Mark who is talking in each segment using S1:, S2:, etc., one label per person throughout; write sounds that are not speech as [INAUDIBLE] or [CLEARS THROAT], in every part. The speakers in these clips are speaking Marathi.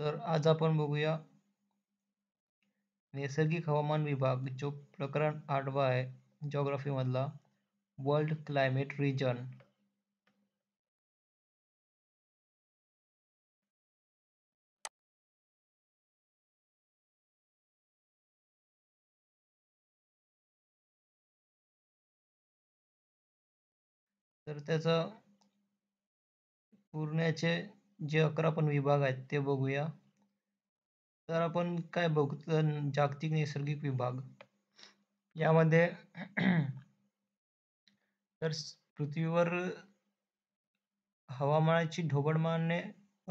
S1: तर आज आपण बघूया नैसर्गिक हवामान विभाग जो प्रकरण आठवा आहे जॉग्राफी मधला वर्ल्ड क्लायमेट रिजन तर त्याचं पूर्ण्याचे जे अकरा पण विभाग आहेत ते बघूया तर आपण काय बघू जागतिक नैसर्गिक विभाग यामध्ये तर पृथ्वीवर हवामानाची ढोबळमानाने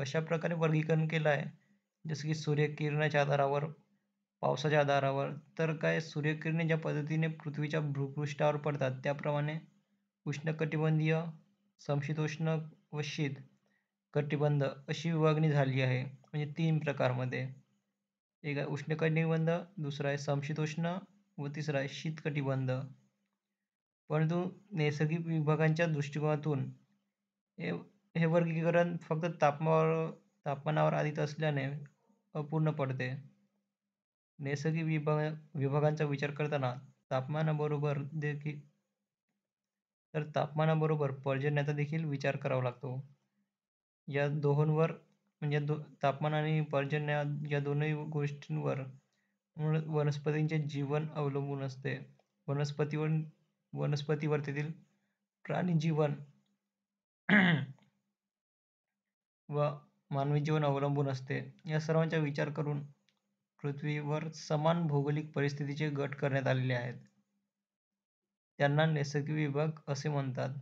S1: अशा प्रकारे वर्गीकरण केलं आहे जसं की सूर्यकिरणाच्या आधारावर पावसाच्या आधारावर तर काय सूर्यकिरणे ज्या पद्धतीने पृथ्वीच्या भूपृष्ठावर पडतात त्याप्रमाणे उष्णकटिबंधीय समशीतोष्ण व शीत कटिबंध अशी विभागणी झाली आहे म्हणजे तीन प्रकारमध्ये एक आहे उष्ण कटिबंध दुसरा आहे समशीतोष्ण व तिसरा आहे शीतकटिबंध परंतु नैसर्गिक विभागांच्या दृष्टिकोनातून हे हे वर्गीकरण फक्त तापमानावर तापमानावर आधारित असल्याने अपूर्ण पडते नैसर्गिक विभाग विभागांचा विचार करताना तापमानाबरोबर देखील तर तापमानाबरोबर पर्जन्याचा देखील विचार करावा लागतो या दोहोंवर म्हणजे दो तापमान आणि पर्जन्य या दोन्ही गोष्टींवर वनस्पतींचे जीवन अवलंबून असते वनस्पतीवर वनस्पतीवर तेथील प्राणी जीवन [CLEARS THROAT] व मानवी जीवन अवलंबून असते या सर्वांचा विचार करून पृथ्वीवर समान भौगोलिक परिस्थितीचे गट करण्यात आलेले आहेत त्यांना नैसर्गिक विभाग असे म्हणतात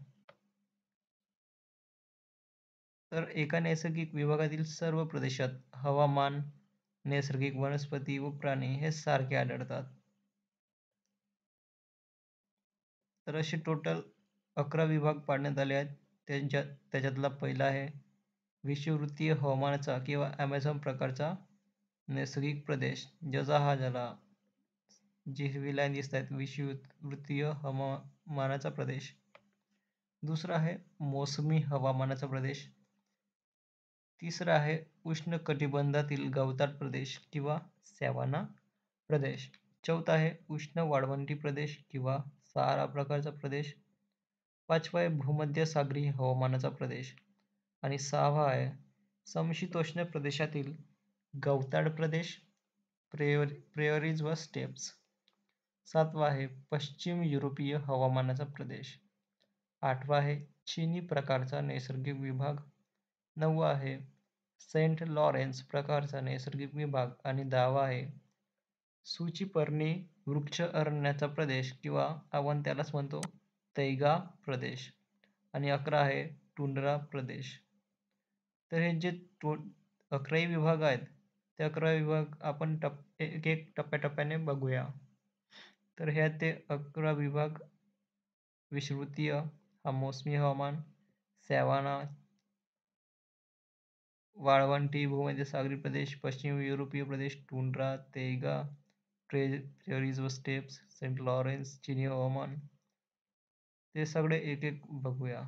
S1: तर एका नैसर्गिक विभागातील सर्व प्रदेशात हवामान नैसर्गिक वनस्पती व प्राणी हे सारखे आढळतात तर असे टोटल अकरा विभाग पाडण्यात आले आहेत त्यांच्या त्याच्यातला पहिला आहे विषुववृत्तीय हवामानाचा किंवा ॲमेझॉन प्रकारचा नैसर्गिक प्रदेश जसा हा झाला जी हिरवी लाईन दिसत आहेत विषुववृत्तीय हवामानाचा प्रदेश दुसरा आहे मोसमी हवामानाचा प्रदेश तिसरं आहे उष्ण कटिबंधातील गवताळ प्रदेश किंवा सॅवाना प्रदेश चौथा आहे उष्ण वाळवंटी प्रदेश किंवा सहारा प्रकारचा प्रदेश पाचवा आहे भूमध्यसागरी हवामानाचा प्रदेश आणि सहावा आहे समशीतोष्ण प्रदेशातील गवताड प्रदेश प्रेयरी प्रेअरीज व स्टेप्स सातवा आहे पश्चिम युरोपीय हवामानाचा प्रदेश आठवा आहे चीनी प्रकारचा नैसर्गिक विभाग नऊ आहे सेंट लॉरेन्स प्रकारचा नैसर्गिक विभाग आणि दावा आहे सूचीपर्णी वृक्ष अरण्याचा प्रदेश किंवा आपण त्यालाच म्हणतो तैगा प्रदेश आणि अकरा आहे टुंड्रा प्रदेश तर हे जे टो अकराही विभाग आहेत ते अकरा विभाग आपण टप एक एक टप्प्याटप्प्याने बघूया तर ह्या ते अकरा विभाग विश्रुतीय हा मोसमी हवामान सॅवाना वाळवंटी भूमध्य सागरी प्रदेश पश्चिम युरोपीय प्रदेश टुंड्रा तेगा ट्रेज व स्टेप्स सेंट लॉरेन्स चिनी हवामान ते सगळे एक एक बघूया